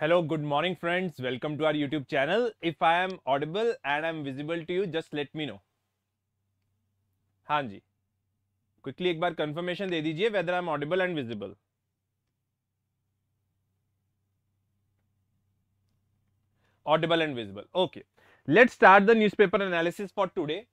Hello, good morning friends. Welcome to our YouTube channel. If I am audible and I'm visible to you, just let me know. हाँ जी quickly एक बार confirmation दे दीजिए whether I am audible and visible audible and visible okay let's start the newspaper analysis for today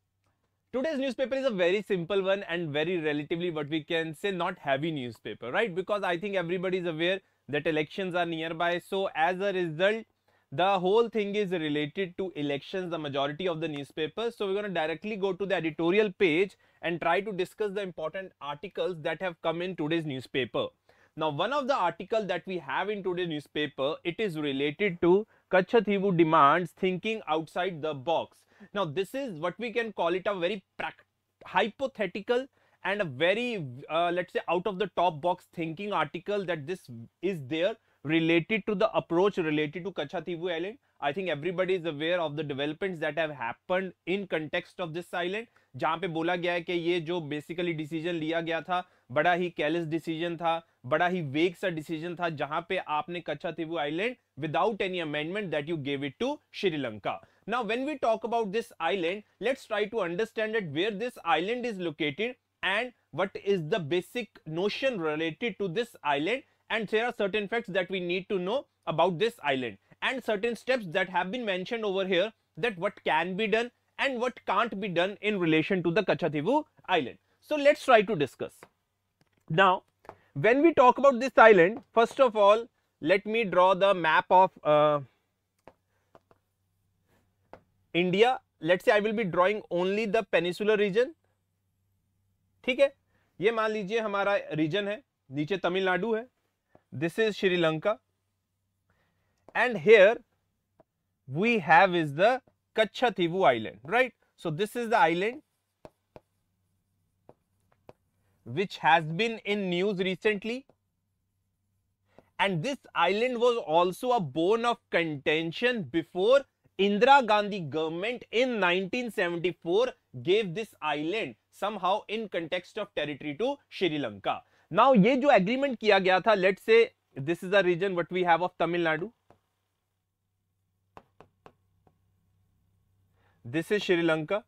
today's newspaper is a very simple one and very relatively what we can say not heavy newspaper right because i think everybody is aware that elections are nearby. So as a result, the whole thing is related to elections, the majority of the newspapers. So we're going to directly go to the editorial page and try to discuss the important articles that have come in today's newspaper. Now, one of the article that we have in today's newspaper, it is related to Kachathivu demands thinking outside the box. Now, this is what we can call it a very hypothetical and a very uh, let's say out of the top box thinking article that this is there related to the approach related to Kachatibu Island. I think everybody is aware of the developments that have happened in context of this island. जहाँ पे बोला गया है कि ये जो basically decision लिया गया था, बड़ा ही careless decision था, बड़ा ही vague सा decision था, जहाँ पे आपने Kachatibu Island without any amendment that you gave it to Sri Lanka. Now when we talk about this island, let's try to understand that where this island is located and what is the basic notion related to this island and there are certain facts that we need to know about this island and certain steps that have been mentioned over here that what can be done and what can't be done in relation to the Kachativu island. So let's try to discuss. Now, when we talk about this island, first of all, let me draw the map of uh, India. Let's say I will be drawing only the peninsular region ठीक है ये मान लीजिए हमारा reason है नीचे तमिलनाडु है this is Sri Lanka and here we have is the Katchatheevu island right so this is the island which has been in news recently and this island was also a bone of contention before Indira Gandhi government in nineteen seventy four gave this island somehow in context of territory to Sri Lanka. Now ये जो agreement किया गया था let's say this is the region what we have of Tamil Nadu. This is Sri Lanka.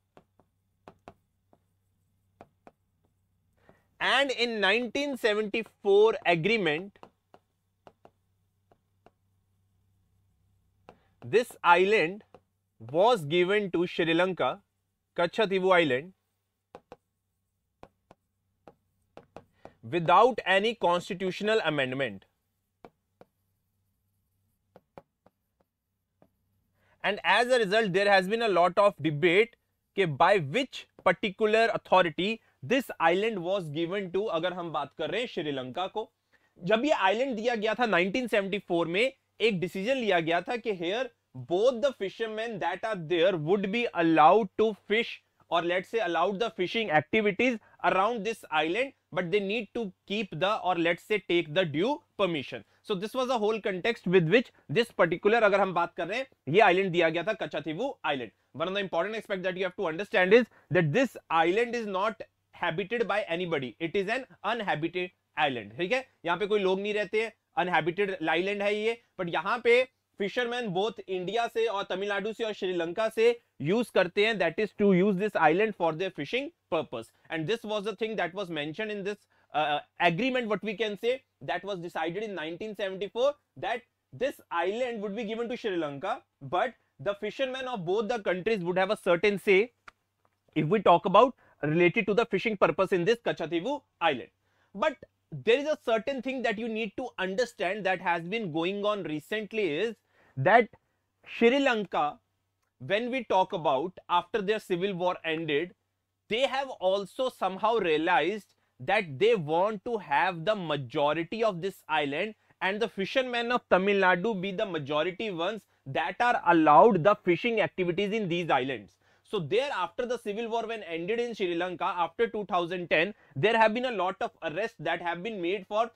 And in 1974 agreement, this island was given to Sri Lanka, Kachativu Island, without any constitutional amendment. And as a result, there has been a lot of debate by which particular authority this island was given to अगर हम बात कर रहे हैं श्रीलंका को जब ये island दिया गया था 1974 में एक डिसीजन लिया गया था कि here both the fisherman that are there would be allowed to fish और let's say allowed the fishing activities around this island but they need to keep the or let's say take the due permission. So this was a whole context with which this particular agar hum baat kar rahe hain ye island diya gaya tha kachathivu island. One of the important aspect that you have to understand is that this island is not habited by anybody. It is an uninhabited island. theek hai yahan pe koi log nahi rehte hain uninhabited island hai ye but yahan pe Fishermen both India से और तमिलनाडु से और श्रीलंका से use करते हैं that is to use this island for their fishing purpose and this was the thing that was mention in this agreement what we can say that was decided in 1974 that this island would be given to sri lanka but the fishermen of both the countries would have a certain say if we talk about related to the fishing purpose in this Kachativu island. But there is a certain thing that you need to understand that has been going on recently is that Sri Lanka, when we talk about after their civil war ended, they have also somehow realized that they want to have the majority of this island and the fishermen of Tamil Nadu be the majority ones that are allowed the fishing activities in these islands. So there after the civil war when ended in Sri Lanka after 2010, there have been a lot of arrests that have been made for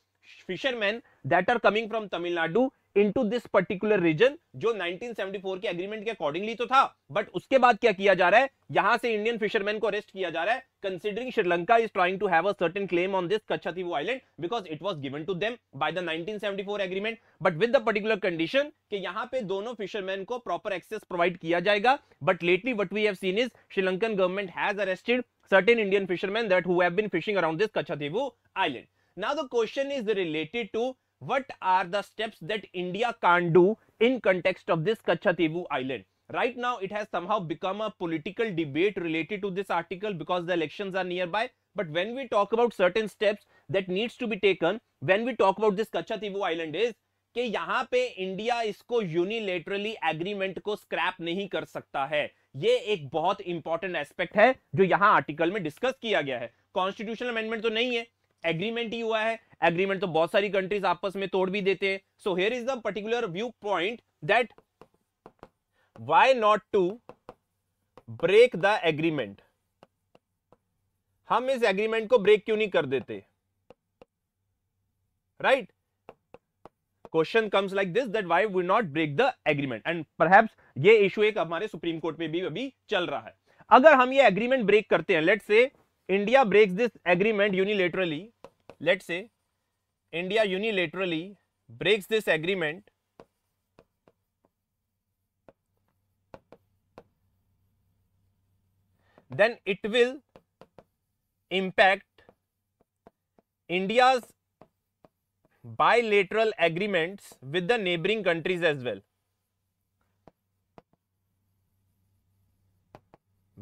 fishermen that are coming from Tamil Nadu into this particular region जो 1974 के agreement के accordingly तो था but उसके बाद क्या किया जा रहा है यहां से इंडियन फिशरमैन को अरेस्ट किया जा रहा है considering Sri Lanka is trying to have a certain claim on this Katchatheevu island because it was given to them by the 1974 agreement but with the particular condition कि यहां पे दोनों फिशरमैन को प्रॉपर एक्सेस प्रोवाइड किया जाएगा but lately what we have seen is Sri Lankan government has arrested certain Indian fisherman that who have been fishing around this Kachatevu island. Now the question is related to what are the steps that India can't do in context of this Kachatevu island. Right now, it has somehow become a political debate related to this article because the elections are nearby. But when we talk about certain steps that needs to be taken, when we talk about this Kachatevu island is कि यहाँ पे India इसको unilaterally agreement को scrap नहीं कर सकता है ये एक बहुत इंपॉर्टेंट एस्पेक्ट है जो यहाँ आर्टिकल में डिस्कस किया गया है कॉन्स्टिट्यूशनल अमेंडमेंट तो नहीं है एग्रीमेंट ही हुआ है एग्रीमेंट तो बहुत सारी कंट्रीज आपस में तोड़ भी देते हैं so here is the particular view point that why not to break the agreement हम इस एग्रीमेंट को ब्रेक क्यों नहीं कर देते right question comes like this that why we not break the agreement and perhaps ये इश्यू एक हमारे सुप्रीम कोर्ट में भी अभी चल रहा है अगर हम ये एग्रीमेंट ब्रेक करते हैं लेट से India breaks this agreement unilaterally, let's say India unilaterally breaks this agreement then it will impact India's bilateral agreements with the neighboring countries as well.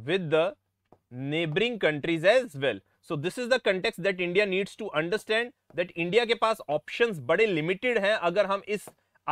With the neighbouring countries as well so this is the context that India needs to understand that India के पास options बड़े limited हैं अगर हम इस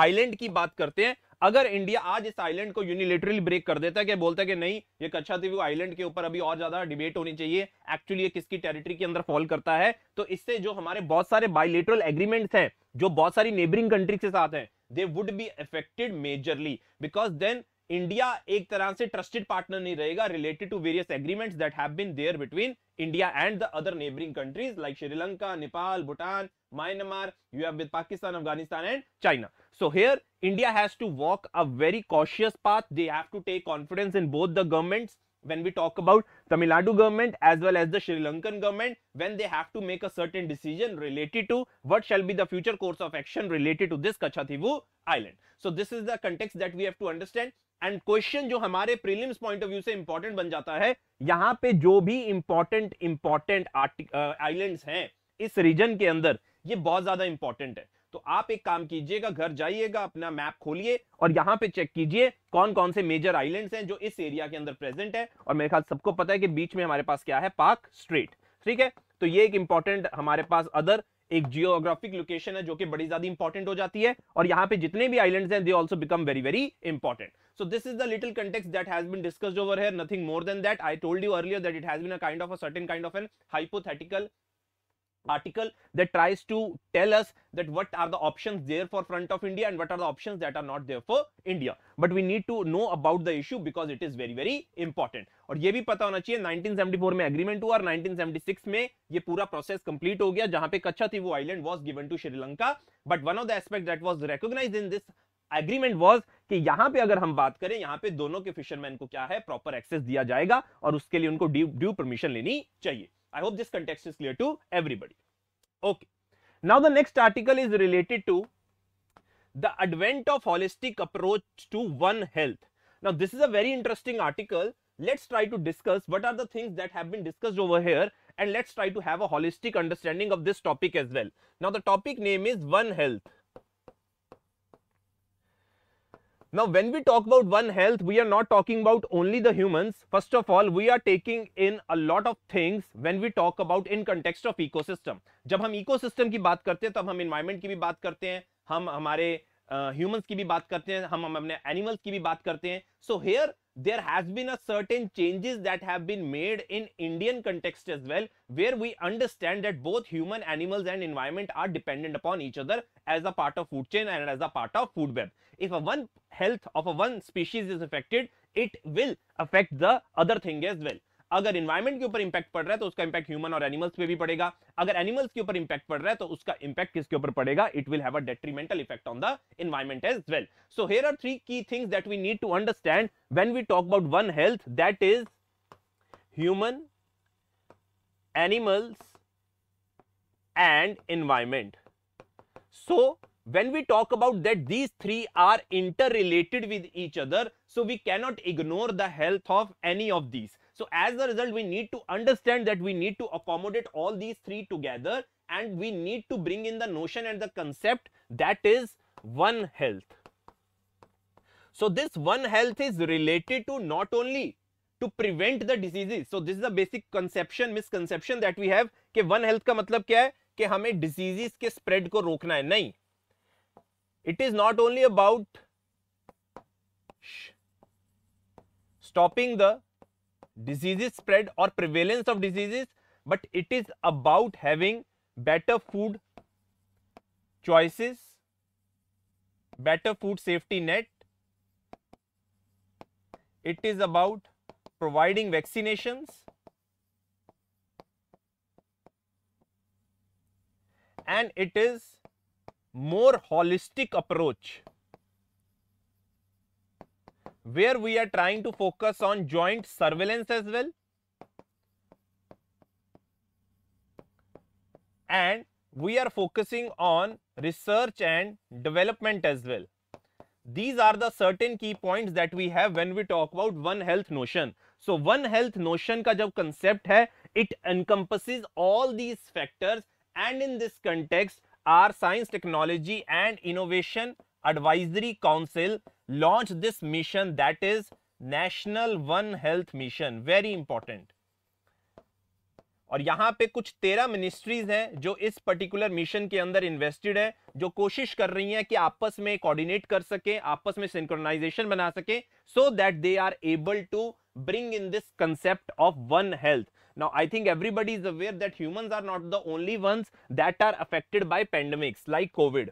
island की बात करते हैं अगर इंडिया आज इस आइलैंड को यूनिलेटरली ब्रेक कर देता है कि बोलता है कि नहीं ये कच्छा द्वीप आइलैंड के ऊपर अभी और ज्यादा डिबेट होनी चाहिए एक्चुअली ये किसकी टेरिटरी के अंदर फॉल करता है तो इससे जो हमारे बहुत सारे बायोलेटरल एग्रीमेंट्स हैं जो बहुत सारी नेबरिंग कंट्री के साथ हैं they would be affected majorly because then India एक तरह से ट्रस्टेड पार्टनर नहीं रहेगा related to various agreements that have been there between India and the other neighbouring countries like Sri Lanka Nepal Bhutan Myanmar you have with pakistan afghanistan and china so here india has to walk a very cautious path they have to take confidence in both the governments when we talk about tamil nadu government as well as the sri lankan government when they have to make a certain decision related to what shall be the future course of action related to this kachativu island so this is the context that we have to understand and question जो हमारे prelims point of view से important बन जाता है यहाँ पे जो भी इंपॉर्टेंट इंपॉर्टेंट आइलैंड्स हैं इस रीजन के अंदर ये बहुत ज्यादा इंपॉर्टेंट है तो आप एक काम कीजिएगा घर जाइएगा अपना मैप खोलिए और यहाँ पे चेक कीजिए कौन कौन से मेजर आइलैंड्स हैं जो इस एरिया के अंदर प्रेजेंट है और मेरे ख्याल सबको पता है कि बीच में हमारे पास क्या है पार्क स्ट्रीट ठीक है तो ये एक इंपॉर्टेंट हमारे पास अदर एक जियोग्राफिक लोकेशन है जो कि बड़ी ज्यादा इंपॉर्टेंट हो जाती है और यहाँ पे जितने भी आइलैंड्स हैं they also become very very important so this is the little context that has been discussed over here nothing more than that I told you earlier that it has been a kind of a certain kind of an hypothetical article that tries to tell us that what are the options there for front of India and what are the options that are not there for India. But we need to know about the issue because it is very very important. और ये भी पता होना चाहिए 1974 में agreement हुआ और 1976 में ये पूरा प्रोसेस कंप्लीट हो गया जहां पे Katchatheevu island was given to Sri Lanka but one of the aspect that was recognised in this agreement was कि यहां पे अगर हम बात करें यहां पे दोनों के फिशरमैन को क्या है प्रॉपर एक्सेस दिया जाएगा और उसके लिए उनको ड्यू परमिशन लेनी चाहिए I hope this context is clear to everybody. Okay. Now the next article is related to the advent of holistic approach to one health. Now this is a very interesting article. Let's try to discuss what are the things that have been discussed over here and let's try to have a holistic understanding of this topic as well. Now the topic name is one health Now, when we talk about One Health, we are not talking about only the humans. First of all, we are taking in a lot of things when we talk about in context of ecosystem. jab hum ecosystem ki baat karte hain tab hum environment ki bhi baat karte hain hum hamare humans ki bhi baat karte hain hum हम animals ki bhi baat karte hain so here there has been a certain changes that have been made in Indian context as well, where we understand that both human animals and environment are dependent upon each other as a part of food chain and as a part of food web. If a one health of a one species is affected, it will affect the other thing as well. अगर environment के ऊपर impact पड़ रहा है तो उसका impact human और animals पे भी पड़ेगा अगर एनिमल्स के ऊपर इंपैक्ट पड़ रहा है तो उसका इंपैक्ट किसके ऊपर पड़ेगा it will have a detrimental effect on the environment as well so here are three key things that we need to understand when we talk about one health that is human animals and environment. So when we talk about that these three are interrelated with each other, so we cannot ignore the health of any of these. So as a result, we need to understand that we need to accommodate all these three together and we need to bring in the notion and the concept that is one health. So this one health is related to not only to prevent the diseases. So this is the basic conception, misconception that we have कि one health का मतलब क्या है कि हमें diseases के spread को रोकना है नहीं It is not only about stopping the diseases spread और prevalence of diseases but it is about having better food choices better food safety net it is about providing vaccination and it is more holistic approach where we are trying to focus on joint surveillance as well and we are focusing on research and development as well these are the certain key points that we have when we talk about one health notion so one health notion ka jab concept hai it encompasses all these factors and in this context our science technology and innovation advisory council launch this mission that is national one health mission very important और यहां पे कुछ तेरह ministries हैं जो इस particular mission के अंदर इन्वेस्टेड है जो कोशिश कर रही हैं कि आपस में कोऑर्डिनेट कर सके आपस में सिंक्रोनाइजेशन बना सके so that they are able to bring in this concept of one health now I think everybody is aware that humans are not the only ones that are affected by pandemics like COVID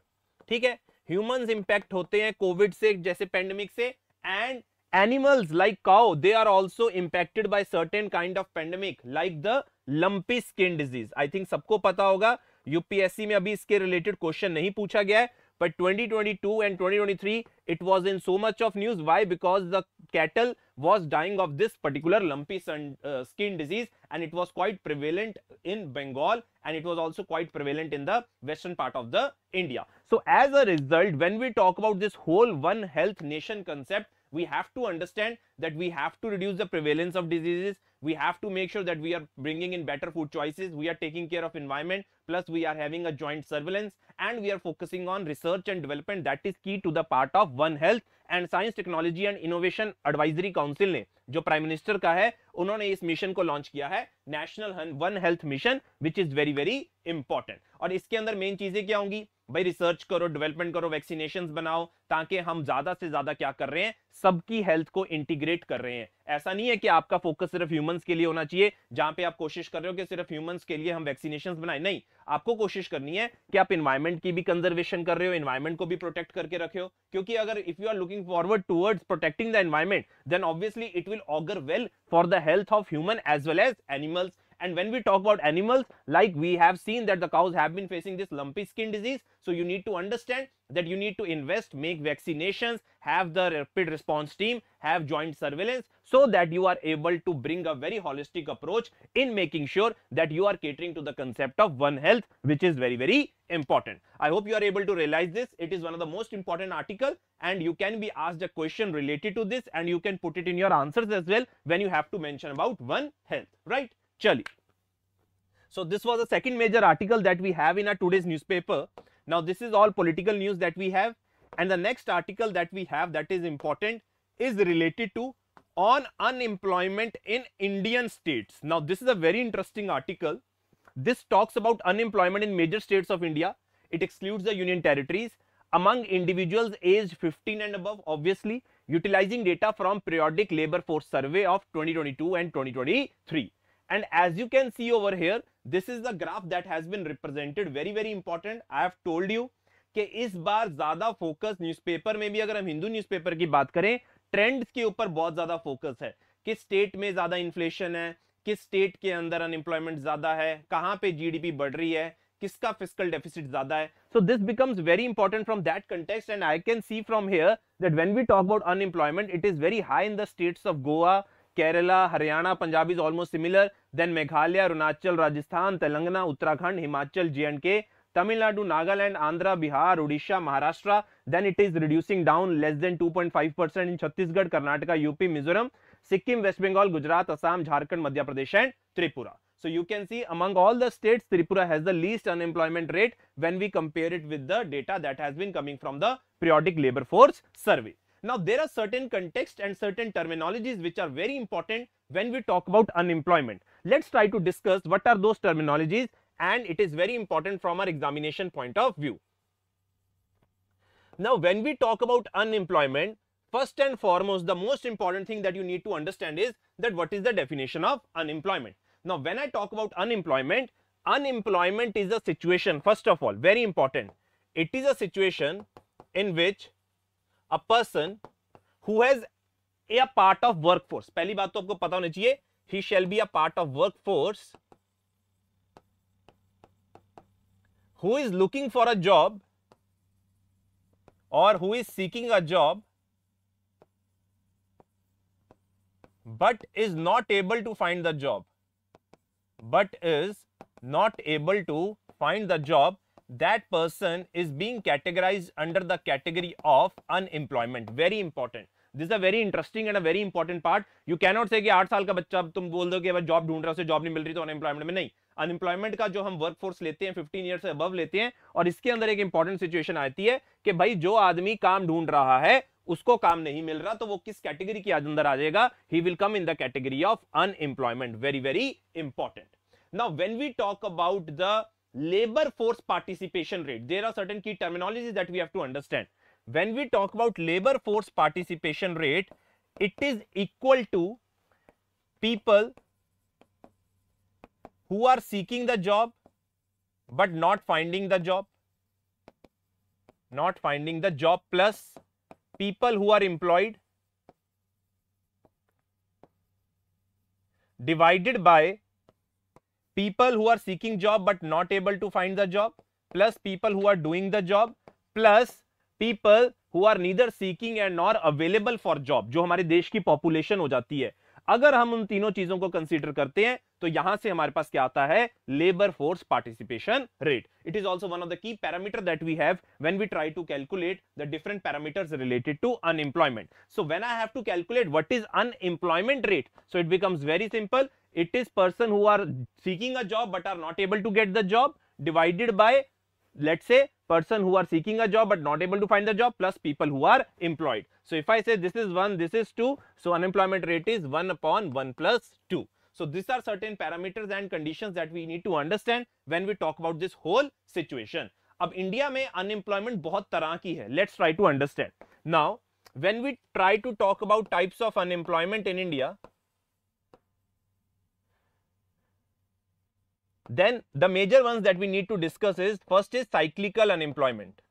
ठीक है human impact होते हैं Covid से जैसे pandemic से and animals like cow they are also impacted by certain kind of pandemic like the lumpy skin disease I think सबको पता होगा यूपीएससी में अभी इसके रिलेटेड क्वेश्चन नहीं पूछा गया है but 2022 and 2023 it was in so much of news why because the cattle was dying of this particular lumpy sun, uh, skin disease and it was quite prevalent in bengal and it was also quite prevalent in the western part of the india so as a result when we talk about this whole one health nation concept we have to understand that we have to reduce the prevalence of diseases we have to make sure that we are bringing in better food choices we are taking care of environment plus we are having a joint surveillance and we are focusing on research and development that is key to the part of one health and science technology and innovation advisory council ne jo prime minister ka hai unhone is mission ko launch kiya hai national one health mission which is very very important aur iske andar main cheeze kya hongi भाई research करो development करो vaccination बनाओ ताकि हम ज्यादा से ज्यादा क्या कर रहे हैं सबकी हेल्थ को इंटीग्रेट कर रहे हैं ऐसा नहीं है कि आपका फोकस सिर्फ ह्यूमंस के लिए होना चाहिए जहां पे आप कोशिश कर रहे हो कि सिर्फ ह्यूमंस के लिए हम वैक्सीनेशन बनाए नहीं आपको कोशिश करनी है कि आप इन्वायरमेंट की भी कंजर्वेशन कर रहे हो इन्वायरमेंट को भी प्रोटेक्ट करके रखे हो क्योंकि अगर if you are looking forward towards protecting the environment then obviously it will augur well for the health of human as well as animals And when we talk about animals, like we have seen that the cows have been facing this lumpy skin disease. So you need to understand that you need to invest, make vaccinations, have the rapid response team, have joint surveillance so that you are able to bring a very holistic approach in making sure that you are catering to the concept of one health, which is very, very important. I hope you are able to realize this. It is one of the most important article and you can be asked a question related to this and you can put it in your answers as well when you have to mention about one health, right? chali. So this was the second major article that we have in our today's newspaper. Now this is all political news that we have and the next article that we have that is important is related to on unemployment in Indian states. Now this is a very interesting article. This talks about unemployment in major states of India. It excludes the union territories among individuals aged 15 and above obviously utilizing data from periodic labor force survey of 2022 and 2023. and as you can see over here this is the graph that has been represented very very important i have told you कि इस बार ज्यादा focus newspaper में भी अगर हम Hindu newspaper की बात करें ट्रेंड्स के ऊपर बहुत ज्यादा फोकस है किस स्टेट में ज्यादा इन्फ्लेशन है किस स्टेट के अंदर अनएम्प्लॉयमेंट ज्यादा है कहाँ पे जीडीपी बढ़ रही है किसका फिजिकल डेफिसिट ज्यादा है so this becomes very important from that context and I can see from here that when we talk about unemployment it is very high in the states of Goa Kerala Haryana Punjab is almost similar then Meghalaya Arunachal Rajasthan Telangana Uttarakhand Himachal J and K Tamil Nadu Nagaland Andhra Bihar Orissa Maharashtra then it is reducing down less than 2.5 percent in Chhattisgarh Karnataka UP Mizoram Sikkim waste Bengal Gujarat Assam Jharkhand Madhya Pradesh and Tripura so you can see among all the states Tripura has the least unemployment rate when we compare it with the data that has been coming from the periodic labour force survey Now, there are certain contexts and certain terminologies which are very important when we talk about unemployment. Let's try to discuss what are those terminologies and it is very important from our examination point of view. Now, when we talk about unemployment, first and foremost, the most important thing that you need to understand is that what is the definition of unemployment. Now, when I talk about unemployment, unemployment is a situation, first of all, very important. It is a situation in which a person who has a part of work force पहली बात तो आपको पता होना चाहिए he shall be a part of work force who is looking for a job और who is seeking a job but is not able to find the job but is not able to find the job that person is being categorized under the category of unemployment very important this a very interesting and a very important part you cannot say कि आठ साल का बच्चा तुम बोल दो कि अगर जॉब ढूंढ रहा है उसे जॉब नहीं मिल रही तो अनएम्प्लॉयमेंट में नहीं अनएम्प्लॉयमेंट का जो हम वर्क फोर्स लेते हैं फिफ्टीन ईयर से अब लेते हैं और इसके अंदर एक इंपॉर्टेंट सिचुएशन आती है कि भाई जो आदमी काम ढूंढ रहा है उसको काम नहीं मिल रहा तो वो किस कैटेगरी के अंदर आ जाएगा he will come in the category of unemployment very very important now when we talk about the labor force participation rate there are certain key terminologies that we have to understand when we talk about labor force participation rate it is equal to people who are seeking the job but not finding the job not finding the job plus people who are employed divided by people who are seeking job but not able to find the job plus people who are doing the job plus people who are neither seeking and nor available for job जो हमारे देश की population हो जाती है अगर हम उन तीनों चीजों को कंसीडर करते हैं तो यहां से हमारे पास क्या आता है labour force participation rate it is also one of the key parameter that we have when we try to calculate the different parameter related to unemployment so when I have to calculate what is unemployment rate so it becomes very simple it is person who are seeking a job but are not able to get the job divided by let's say person who are seeking a job but not able to find the job plus people who are employed so if i say this is 1 this is 2 so unemployment rate is 1 upon 1 plus 2 So these are certain parameters and conditions that we need to understand when we talk about this whole situation. अब India unemployment unemployment बहुत तरह Let's try to understand. Now, when we try to talk about types of unemployment in India, then the major ones that we need to discuss is first is cyclical unemployment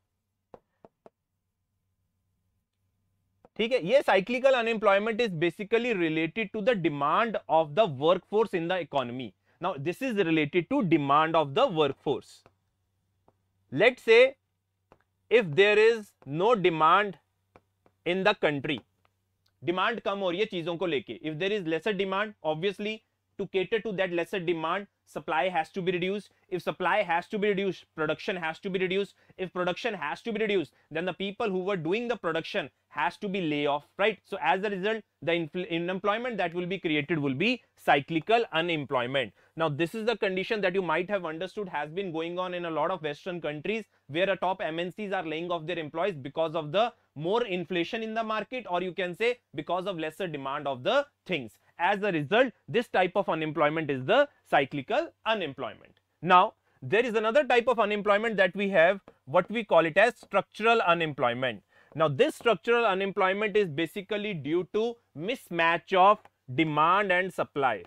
ठीक है ये cyclical unemployment is basically related to the demand of the workforce in the economy now this is related to demand of the workforce let's say if there is no demand in the country demand कम हो रही है चीजों को लेके if there is lesser demand obviously to cater to that lesser demand supply has to be reduced if supply has to be reduced production has to be reduced if production has to be reduced then the people who were doing the production has to be lay off right so as a result the unemployment that will be created will be cyclical unemployment now this is the condition that you might have understood has been going on in a lot of western countries where a top mncs are laying off their employees because of the more inflation in the market or you can say because of lesser demand of the things as a result, this type of unemployment is the cyclical unemployment. Now, there is another type of unemployment that we have, what we call it as structural unemployment. Now, this structural unemployment is basically due to mismatch of demand and supply.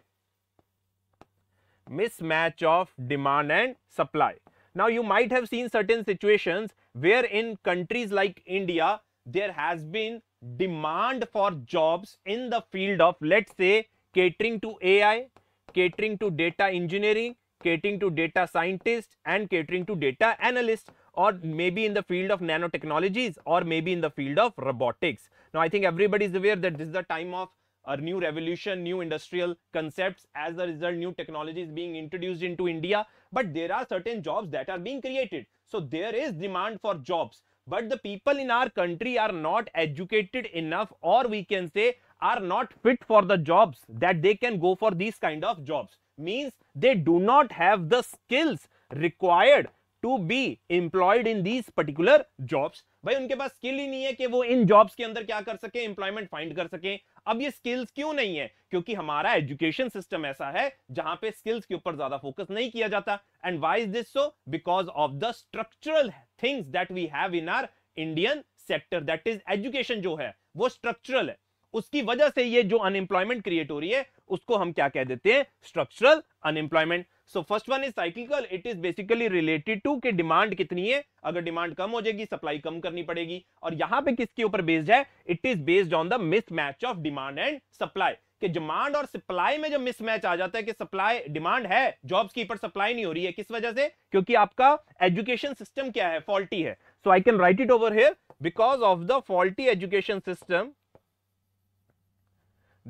Mismatch of demand and supply. Now, you might have seen certain situations where in countries like India, there has been demand for jobs in the field of let's say catering to AI, catering to data engineering, catering to data scientists and catering to data analysts or maybe in the field of nanotechnologies or maybe in the field of robotics. Now, I think everybody is aware that this is the time of a new revolution, new industrial concepts, as a result, new technologies being introduced into India. But there are certain jobs that are being created. So, there is demand for jobs but the people in our country are not educated enough or we can say are not fit for the jobs that they can go for these kind of jobs means they do not have the skills required to be employed in these particular jobs भाई उनके पास skill ही नहीं है कि वो इन jobs के अंदर क्या कर सके एम्प्लॉयमेंट फाइंड कर सके अब ये स्किल्स क्यों नहीं है क्योंकि हमारा एजुकेशन सिस्टम ऐसा है जहां पे स्किल्स के ऊपर ज्यादा फोकस नहीं किया जाता and why is this so because of the structural things that we have in our Indian sector that is education जो है वो स्ट्रक्चरल है उसकी वजह से ये जो अनएम्प्लॉयमेंट क्रिएट हो रही है उसको हम क्या कह देते हैं structural unemployment so first one is cyclical it is basically related to कि डिमांड कितनी है अगर डिमांड कम हो जाएगी सप्लाई कम करनी पड़ेगी और यहां पे किसके ऊपर बेस्ड है it is based on the mismatch of demand and supply कि डिमांड और सप्लाई में जो मिसमैच आ जाता है कि सप्लाई डिमांड है जॉब्स की पर सप्लाई नहीं हो रही है किस वजह से क्योंकि आपका एजुकेशन सिस्टम क्या है फॉल्टी है so I can write it over here because of the faulty education system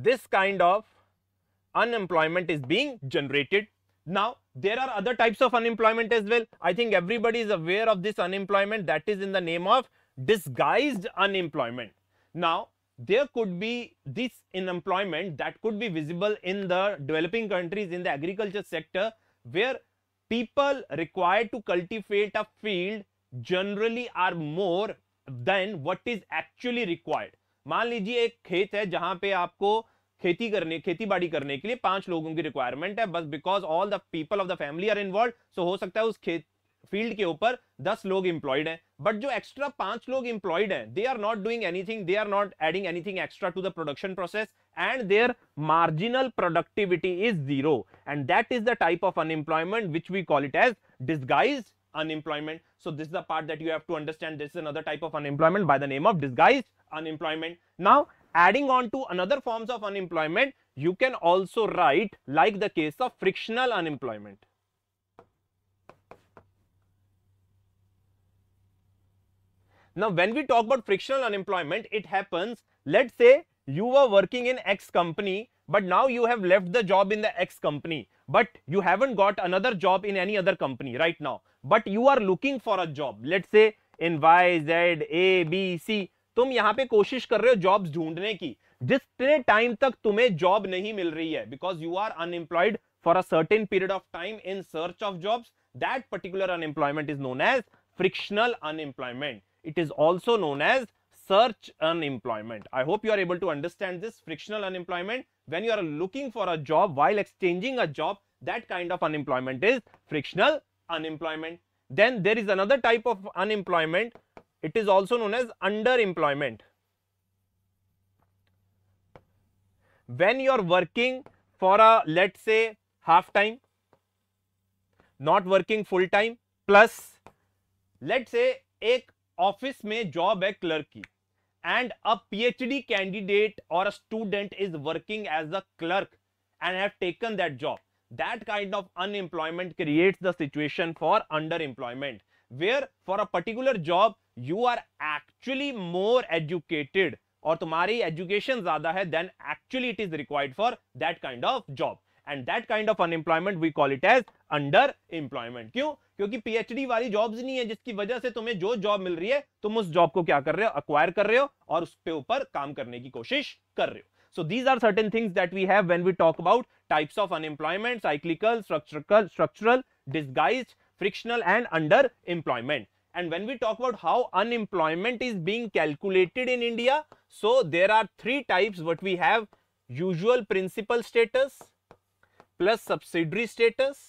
this kind of unemployment is being generated Now, there are other types of unemployment as well. I think everybody is aware of this unemployment that is in the name of disguised unemployment. Now, there could be this unemployment that could be visible in the developing countries in the agriculture sector where people required to cultivate a field generally are more than what is actually required. मान लीजिए एक खेत है जहां पे आपको खेती करने खेती बाड़ी करने के लिए पांच लोगों की रिक्वायरमेंट है बस because all the people of the family are involve सो हो सकता है उस खेत फील्ड के ऊपर दस लोग इंप्लॉयड हैं बट जो एक्स्ट्रा पांच लोग इंप्लॉयड हैं they are not doing anything they are not adding anything extra to the production process and their marginal productivity is zero and that is the type of unemployment which we call it as disguise unemployment so this is the part that you have to understand this is another type of unemployment by the name of disguised unemployment now adding on to another forms of unemployment, you can also write like the case of frictional unemployment. Now, when we talk about frictional unemployment, it happens, let's say you were working in X company, but now you have left the job in the X company, but you haven't got another job in any other company right now, but you are looking for a job, let's say in Y, Z, A, B, C, तुम यहां पे कोशिश कर रहे हो job ढूंढने की जितने टाइम तक तुम्हें जॉब नहीं मिल रही है because you are unemployed for a certain period of time in search of job that particular unemployment is known as frictional unemployment it is also known as search unemployment I hope you are able to understand this frictional unemployment when you are looking for a job while exchanging a job that kind of unemployment is frictional unemployment then there is another type of unemployment It is also known as underemployment. When you are working for a let's say half time, not working full time plus let's say a office may job a clerk and a phd candidate or a student is working as a clerk and have taken that job that kind of unemployment creates the situation for underemployment where for a particular job you are actually more educated और तुम्हारी education ज्यादा है then actually it is required for that kind of job and that kind of unemployment we call it as under employment क्यों क्योंकि PhD वाली jobs नहीं है जिसकी वजह से तुम्हें जो जॉब मिल रही है तुम उस जॉब को क्या कर रहे हो अक्वायर कर रहे हो और उसके ऊपर काम करने की कोशिश कर रहे हो so these are certain things that we have when we talk about types of unemployment cyclical structural structural disguise frictional and under employment and when we talk about how unemployment is being calculated in India, so there are three types what we have usual principal status plus subsidiary status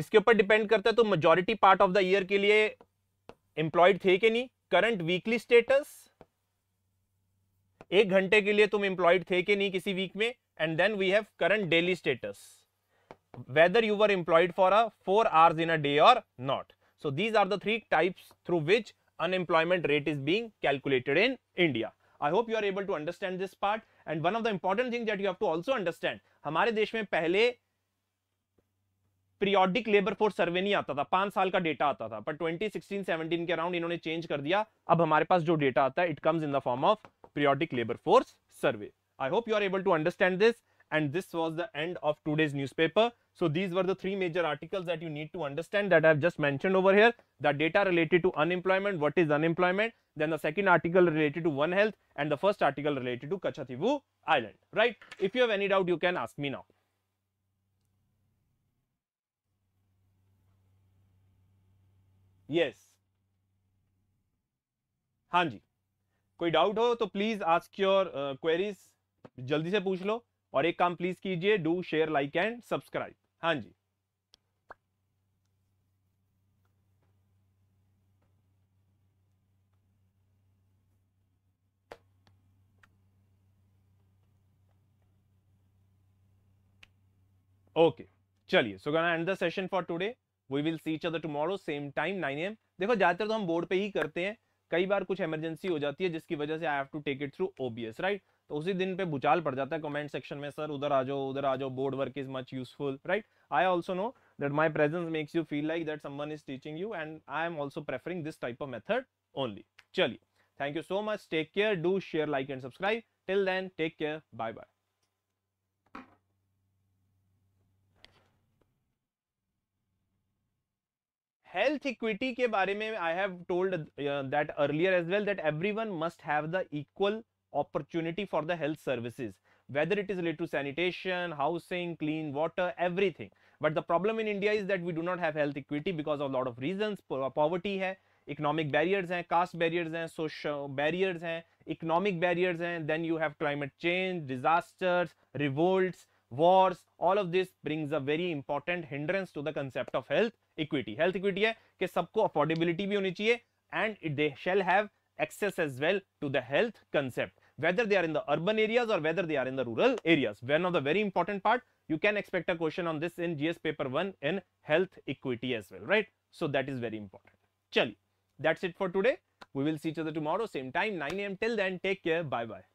इसके ऊपर depend करता है तो majority part of the year के लिए employed थे कि नहीं करंट वीकली स्टेटस एक घंटे के लिए तुम एम्प्लॉयड थे कि नहीं किसी वीक में and then we have current daily status whether you were employed for a 4 hours in a day or not. So these are the three types through which unemployment rate is being calculated in India. I hope you are able to understand this part and one of the important things that you have to also understand हमारे देश में पहले periodic labour force सर्वे नहीं आता था पांच साल का डेटा आता था पर 2016 17 के अराउंड इन्होंने चेंज कर दिया अब हमारे पास जो डेटा आता है it comes in the form of periodic labour force survey I hope you are able to understand this and this was the end of today's newspaper so these were the three major articles that you need to understand that i have just mentioned over here the data related to unemployment what is unemployment then the second article related to one health and the first article related to kachativu island right if you have any doubt you can ask me now yes haan ji koi doubt ho to please ask your uh, queries जल्दी से पूछ लो और एक काम please कीजिए do share like and subscribe हाँ जी okay चलिए so gonna end the session for today we will see other tomorrow same time 9 am देखो ज्यादातर तो हम बोर्ड पे ही करते हैं कई बार कुछ इमरजेंसी हो जाती है जिसकी वजह से I have to take it through OBS right तो उसी दिन पे भूचाल पड़ जाता है कमेंट सेक्शन में सर उधर आ जाओ उधर आ जाओ board work is much useful right I also know that my presence makes you feel like that someone is teaching you and I am also preferring this type of method only चलिए thank you so much take care do share like and subscribe till then take care bye bye health equity के बारे में I have told that earlier as well that everyone must have the equal opportunity for the health services whether it is related to sanitation housing clean water everything but the problem in india is that we do not have health equity because of a lot of reasons poverty hai economic barriers hain caste barriers hain social barriers hain economic barriers hain then you have climate change disasters revolts wars all of this brings a very important hindrance to the concept of health equity health equity hai ke sabko affordability bhi honi chahiye and it, they shall have access as well to the health concept whether they are in the urban areas or whether they are in the rural areas. One of the very important part, you can expect a question on this in GS paper 1 in health equity as well, right? So that is very important. Chali, that's it for today. We will see each other tomorrow, same time, 9 a.m. Till then, take care. Bye-bye.